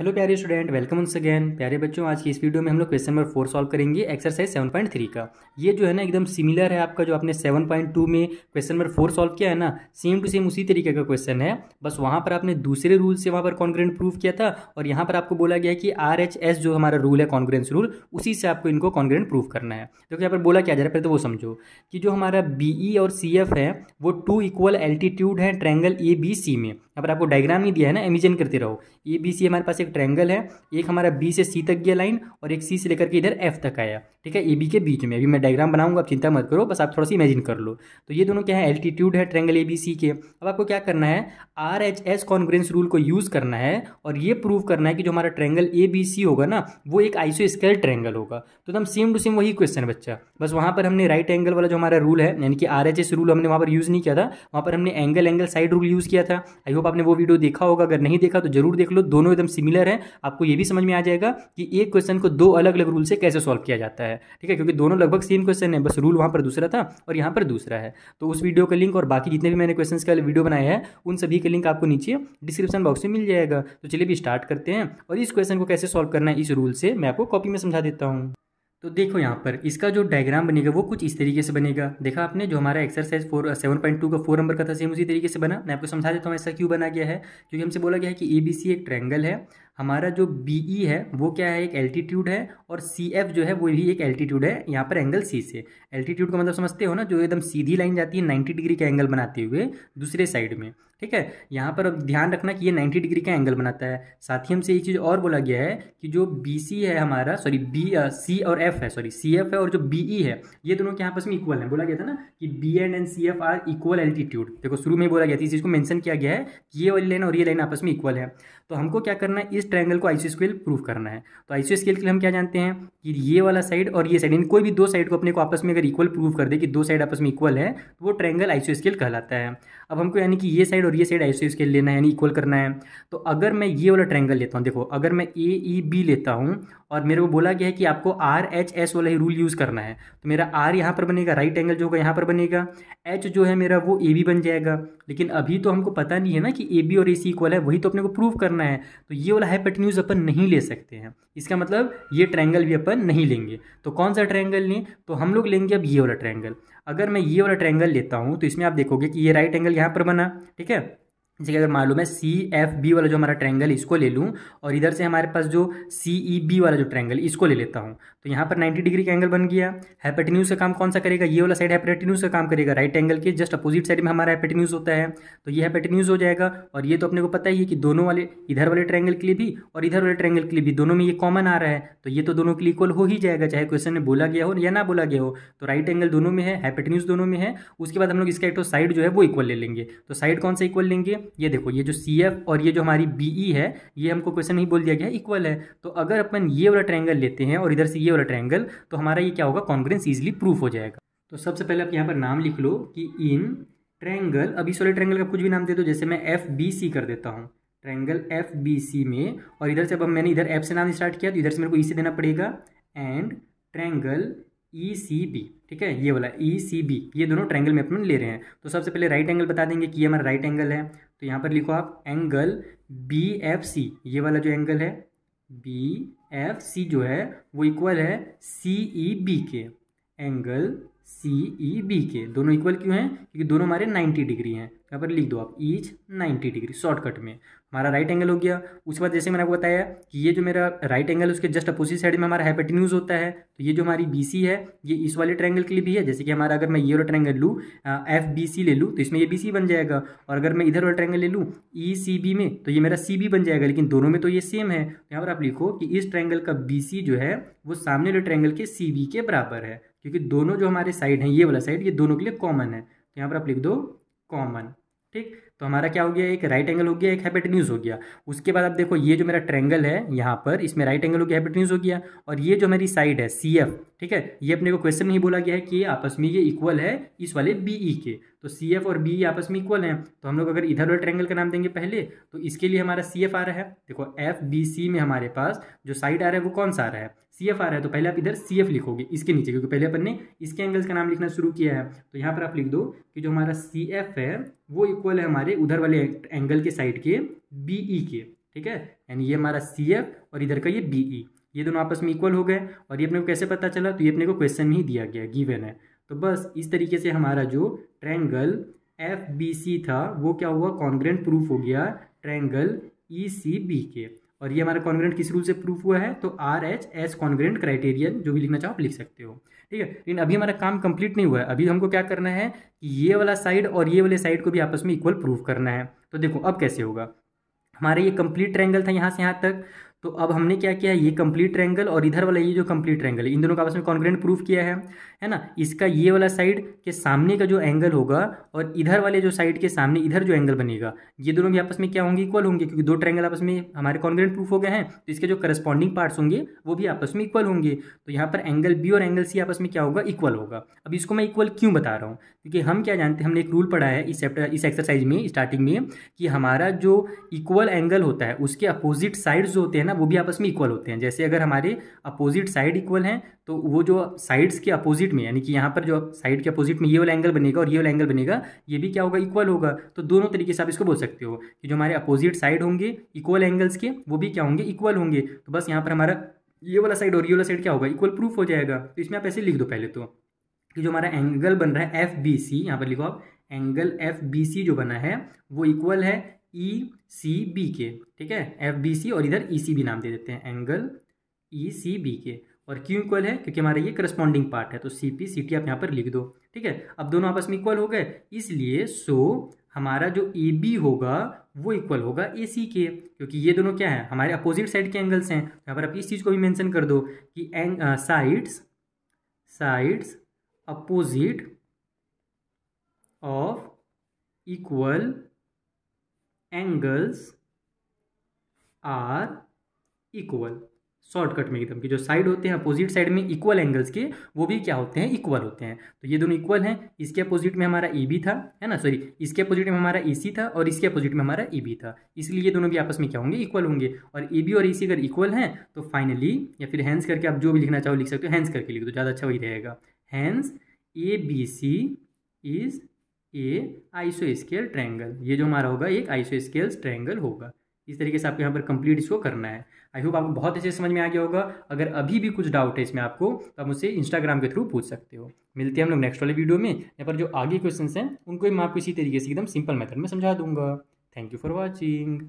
Hello प्यारे student welcome उन्स again प्यारे बच्चों आज की इस वीडियो में हम लोग क्वेश्चन नंबर फोर सॉल्व करेंगे एक्सरसाइज सेवन पॉइंट थ्री का ये जो है ना एकदम सिमिलर है आपका जो आपने सेवन पॉइंट टू में क्वेश्चन नंबर फोर सॉल्व किया है ना सेम टू सेम उसी तरीके का क्वेश्चन है बस वहाँ पर आपने दूसरे रूल से वहाँ पर कॉन्ग्रेंट प्रूव किया था और यहाँ पर आपको बोला गया कि आर एच एस जो हमारा रूल है कॉन्ग्रेंस रूल उसी से आपको इनको कॉन्ग्रेंट प्रूव करना है तो यहाँ पर बोला क्या जा रहा है पहले तो वो समझो कि जो हमारा बी ई e और सी एफ है वो टू इक्वल एल्टीट्यूड है ट्रैंगल ए बी सी में यहाँ पर आपको डायग्राम ही दिया है ना इमेजिन करते रहो ए बी सी हमारे पास एक ट्रैंगल है एक हमारा बी से सी तक गया लाइन और एक सी से लेकर के इधर एफ तक आया ठीक है ए बी के बीच में अभी मैं डायग्राम बनाऊंगा आप चिंता मत करो बस आप थोड़ा सा इमेजिन कर लो तो ये दोनों क्या है एल्टीट्यूड है ट्रैंगल ए बी सी के अब आपको क्या करना है R H S congruence rule को यूज़ करना है और ये प्रूव करना है कि जो हमारा ट्रैंगल ए बी सी होगा ना वो एक आइसो स्केल ट्रैंगल होगा तो एकदम सेम टू सेम वही क्वेश्चन बच्चा बस वहाँ पर हमने राइट एंगल वाला जो हमारा रूल है यानी कि आर एच एस रूल हमने वहाँ पर यूज़ नहीं किया था वहाँ पर हमने angle angle side rule use किया था आई होप आपने वो वीडियो देखा होगा अगर नहीं देखा तो जरूर देख लो दोनों एकदम सिमिलर हैं आपको ये भी समझ में आ जाएगा कि एक क्वेश्चन को दो अलग अलग रूल से कैसे सॉल्व किया जाता है ठीक है क्योंकि दोनों लगभग सेम क्वेश्चन है बस रूल वहाँ पर दूसरा था और यहाँ पर दूसरा है तो उस वीडियो का लिंक और बाकी जितने भी मैंने क्वेश्चन का वीडियो बनाया है उन सभी का लिंक आपको नीचे डिस्क्रिप्शन बॉक्स में मिल जाएगा तो चलिए भी स्टार्ट करते हैं और इस क्वेश्चन को कैसे सॉल्व करना है इस रूल से मैं आपको कॉपी में समझा देता हूँ तो देखो यहाँ पर इसका जो डायग्राम बनेगा वो कुछ इस तरीके से बनेगा देखा आपने जो हमारा exercise four seven point two का फोर नंबर का था सेम उसी तरीके से बना मैं आपको समझा देता हूँ ऐसा क्यों बना गया है क्योंकि हमसे बोला गया है कि ए बी सी एक ट्रैंगल है हमारा जो बी ई e है वो क्या है एक एल्टीट्यूड है और सी एफ जो है वो भी एक एल्टीट्यूड है यहाँ पर एंगल सी से एल्टीट्यूड का मतलब समझते हो ना जो एकदम सीधी लाइन जाती है नाइन्टी डिग्री का एंगल बनाते हुए दूसरे साइड में ठीक है यहाँ पर अब ध्यान रखना कि ये 90 डिग्री का एंगल बनाता है साथ ही हमसे एक चीज़ और बोला गया है कि जो बी सी है हमारा सॉरी बी सी और एफ है सॉरी सी एफ है और जो बी ई e है ये दोनों के आपस में इक्वल है बोला गया था ना कि B and and C F are equal altitude देखो शुरू में बोला गया था इस चीज़ को मैंशन किया गया है कि ये वाली लाइन और ये लाइन आपस में इक्वल है तो हमको क्या करना है इस ट्राइंगल को आई सी स्केल प्रूव करना है तो आई सी स्केल के लिए हम क्या जानते हैं कि ये वाला साइड और ये साइड इन कोई भी दो साइड को अपने को आपस में अगर इक्वल प्रूव कर दे कि दो साइड आपस में इक्वल है तो वो आई सी स्केल कहलाता है अब हमको यानी कि ये साइड और ये साइड ऐसे इसके लेना है यानी इक्वल करना है तो अगर मैं ये वाला ट्रैंगल लेता हूँ देखो अगर मैं ए ई बी लेता हूँ और मेरे को बोला गया है कि आपको आर एच एस वाला ही रूल यूज़ करना है तो मेरा आर यहाँ पर बनेगा राइट एंगल जो होगा यहाँ पर बनेगा एच जो है मेरा वो ए बी बन जाएगा लेकिन अभी तो हमको पता नहीं है ना कि ए बी और ए सी इक्वल है वही तो अपने को प्रूव करना है तो ये वाला हाइपटन्यूज अपन नहीं ले सकते हैं इसका मतलब ये ट्रैंगल भी अपन नहीं लेंगे तो कौन सा ट्रैंगल लें तो हम लोग लेंगे अब ये वाला ट्रैंगल अगर मैं ये वाला ट्रैंगल लेता हूँ तो इसमें आप देखोगे कि ये राइट एंगल यहाँ पर बना ठीक है जैसे कि अगर मालूम है सी एफ बी वाला जो हमारा ट्रैंगल इसको ले लूँ और इधर से हमारे पास जो सी ई बी वाला जो ट्रैंगल इसको ले लेता हूँ तो यहाँ पर 90 डिग्री का एंगल बन गया हैपेटिन्यूज का काम कौन सा करेगा ये वाला साइड हैपेटिन्यूज का काम करेगा राइट एंगल के जस्ट अपोजिट साइड में हमारा हैपेटिन्यूज होता है तो ये हैपेटिन्यूज हो जाएगा और ये तो अपने को पता ही है कि दोनों वाले इधर वाले ट्रैंगल के लिए भी और इधर वाले ट्रैंगल के लिए भी दोनों में ये कॉमन आ रहा है तो ये तो दोनों के लिए इक्वल हो ही जाएगा चाहे क्वेश्चन में बोला गया हो या ना बोला गया हो तो राइट एंगल दोनों में है हैपेटिन्यूज दोनों में है उसके बाद हम लोग इसका एक तो साइड जो है वो इक्वल ले लेंगे तो साइड कौन सा इक्वल लेंगे ये देखो ये जो सी एफ और ये जो हमारी बी ई e है ये हमको क्वेश्चन नहीं बोल दिया गया इक्वल है तो अगर अपन ये वाला ट्रायंगल लेते हैं और इधर से ये वाला ट्रायंगल तो हमारा ये क्या होगा कॉन्ग्रेंस ईजिली प्रूफ हो जाएगा तो सबसे पहले आप यहाँ पर नाम लिख लो कि इन ट्रैंगल अभी सोलह ट्रैंगल का कुछ भी नाम दे दो जैसे मैं एफ बी सी कर देता हूँ ट्रैंगल एफ बी सी में और इधर से अब मैंने इधर एफ से नाम स्टार्ट किया तो इधर से मेरे को ई e से देना पड़ेगा and triangle E C B ठीक है ये वाला ई सी बी ये दोनों ट्रैंगल में अपन ले रहे हैं तो सबसे पहले राइट एंगल बता देंगे कि ये हमारा राइट एंगल है तो यहाँ पर लिखो आप एंगल बी एफ सी ये वाला जो एंगल है बी एफ सी जो है वो इक्वल है सी ई बी के एंगल सी ई बी के दोनों इक्वल क्यों हैं क्योंकि दोनों हमारे 90 डिग्री हैं यहाँ पर लिख दो आप ईच 90 डिग्री शॉर्टकट में हमारा राइट एंगल हो गया उसके बाद जैसे मैंने आपको बताया कि ये जो मेरा राइट एंगल उसके जस्ट अपोजिट साइड में हमारा हैपेटिन्यूज होता है तो ये जो हमारी बी सी है ये इस वाले ट्रैंगल के लिए भी है जैसे कि हमारा अगर मैं ये वाला ट्रैंगल लूँ एफ बी सी ले लूँ तो इसमें ये बी सी बन जाएगा और अगर मैं इधर वाला ट्रैंगल ले लूँ ई सी बी में तो ये मेरा सी बी बन जाएगा लेकिन दोनों में तो ये सेम है तो यहाँ पर आप लिखो कि इस ट्रैंगल का बी सी जो है वो सामने वाले ट्रैंगल के सी बी के बराबर है क्योंकि दोनों जो हमारे साइड हैं ये वाला साइड ये दोनों के लिए कॉमन है तो यहाँ पर आप लिख दो कॉमन ठीक तो हमारा क्या हो गया एक राइट एंगल हो गया एक हाइपेटन्यूज हो गया उसके बाद आप देखो ये जो मेरा ट्रेंगल है यहाँ पर इसमें राइट एंगल हो गया हाइपेटन्यूज हो गया और ये जो हमारी साइड है सी एफ ठीक है ये अपने को क्वेश्चन नहीं बोला गया है कि आपस में ये इक्वल है इस वाले बी ई e के तो सी एफ और बी ई e आपस में इक्वल है तो हम लोग अगर इधर वाले ट्रेंगल का नाम देंगे पहले तो इसके लिए हमारा सी एफ आ रहा है देखो एफ बी सी में हमारे पास जो साइड आ रहा है वो कौन सा आ रहा है सी एफ आ रहा है तो पहले आप इधर सी एफ लिखोगे इसके नीचे क्योंकि पहले अपन ने इसके एंगल्स का नाम लिखना शुरू किया है तो यहाँ पर आप लिख दो कि जो हमारा सी एफ है वो इक्वल है हमारे उधर वाले एंगल के साइड के बी ई e के ठीक है यानी ये हमारा सी एफ और इधर का ये बी ई e। ये दोनों आपस में इक्वल हो गए और ये अपने को कैसे पता चला तो ये अपने को क्वेश्चन में ही दिया गया गिवन है तो बस इस तरीके से हमारा जो ट्रैंगल एफ बी सी था वो क्या हुआ कॉन्ग्रेंट प्रूफ हो गया ट्रैंगल ई सी बी के और ये हमारा कॉन्ग्रेंट किस रूल से प्रूफ हुआ है तो R H S congruent criterion जो भी लिखना चाहो आप लिख सकते हो ठीक है लेकिन अभी हमारा काम कंप्लीट नहीं हुआ है अभी हमको क्या करना है कि ये वाला साइड और ये वाले साइड को भी आपस में इक्वल प्रूफ करना है तो देखो अब कैसे होगा हमारा ये कंप्लीट ट्रैंगल था यहाँ से यहाँ तक तो अब हमने क्या किया ये कंप्लीट ट्रैंगल और इधर वाला ये जो कंप्लीट ट्रैंगल है इन दोनों का आपस में कॉन्ग्रेंट प्रूफ किया है है ना इसका ये वाला साइड के सामने का जो एंगल होगा और इधर वाले जो साइड के सामने इधर जो एंगल बनेगा ये दोनों भी आपस में क्या होंगे इक्वल होंगे क्योंकि दो ट्रैंगल आपस में हमारे कॉन्ग्रेंट प्रूफ हो गए हैं तो इसके जो करस्पॉन्डिंग पार्ट्स होंगे वो भी आपस में इक्वल होंगे तो यहाँ पर एंगल बी और एंगल सी आपस में क्या होगा इक्वल होगा अब इसको मैं इक्वल क्यों बता रहा हूँ क्योंकि हम क्या जानते हैं हमने एक रूल पढ़ा है इस चैप्टर इस एक्सरसाइज में स्टार्टिंग में कि हमारा जो इक्वल एंगल होता है उसके अपोजिट साइड्स जो होते हैं ना वो भी आपस में इक्वल होते हैं जैसे अगर हमारे अपोजिट साइड इक्वल हैं तो वो जो साइड्स के अपोजिट में यानी कि यहाँ पर जो साइड के अपोजिट में ये वाला एंगल बनेगा और ये वाला एंगल बनेगा ये भी क्या होगा इक्वल होगा तो दोनों तरीके से आप इसको बोल सकते हो कि जो हमारे अपोजिट साइड होंगे इक्वल एंगल्स के वो भी क्या होंगे इक्वल होंगे तो बस यहाँ पर हमारा ये वाला साइड और ये वाला साइड क्या होगा इक्वल प्रूफ हो जाएगा तो इसमें आप ऐसे लिख दो पहले तो कि जो हमारा एंगल बन रहा है एफ बी सी यहाँ पर लिखो आप एंगल एफ बी सी जो बना है वो इक्वल है ई सी बी के ठीक है एफ बी सी और इधर ई सी बी नाम दे देते हैं एंगल ई सी बी के और क्यों इक्वल है क्योंकि हमारा ये करस्पॉन्डिंग पार्ट है तो सी पी सी टी आप यहाँ पर लिख दो ठीक है अब दोनों आपस में इक्वल हो गए इसलिए सो हमारा जो ए e, बी होगा वो इक्वल होगा ए सी के क्योंकि ये दोनों क्या है हमारे अपोजिट साइड के एंगल्स हैं तो यहाँ पर आप इस चीज़ को भी मैंशन कर दो कि एंग sides sides opposite of equal angles are equal shortcut में एकदम कि जो साइड होते हैं अपोजिट साइड में इक्वल एंगल्स के वो भी क्या होते हैं इक्वल होते हैं तो ये दोनों इक्वल हैं इसके अपोजिट में हमारा ई बी था है ना सॉरी इसके अपोजिट में हमारा ए सी था और इसके अपोजिट में हमारा ई बी था इसलिए ये दोनों भी आपस में क्या होंगे इक्वल होंगे और ए बी और ए सी अगर इक्वल हैं तो फाइनली या फिर हैंस करके आप जो भी लिखना चाहो लिख सकते हो हैंस करके लिख दो ज़्यादा अच्छा वही रहेगा hence A B C is a आइसो स्केल ट्रैंगल ये जो हमारा होगा एक आइसो स्केल ट्रैंगल होगा इस तरीके से आपको यहाँ पर कंप्लीट इसको करना है आई होप आपको बहुत अच्छे समझ में आ गया होगा अगर अभी भी कुछ डाउट है इसमें आपको तो आप मुझसे इंस्टाग्राम के थ्रू पूछ सकते हो मिलते हैं हम लोग नेक्स्ट वाले वीडियो में यहाँ पर जो आगे क्वेश्चन हैं उनको मैं आपको इसी तरीके से एकदम सिंपल मेथड में समझा दूंगा थैंक यू फॉर वॉचिंग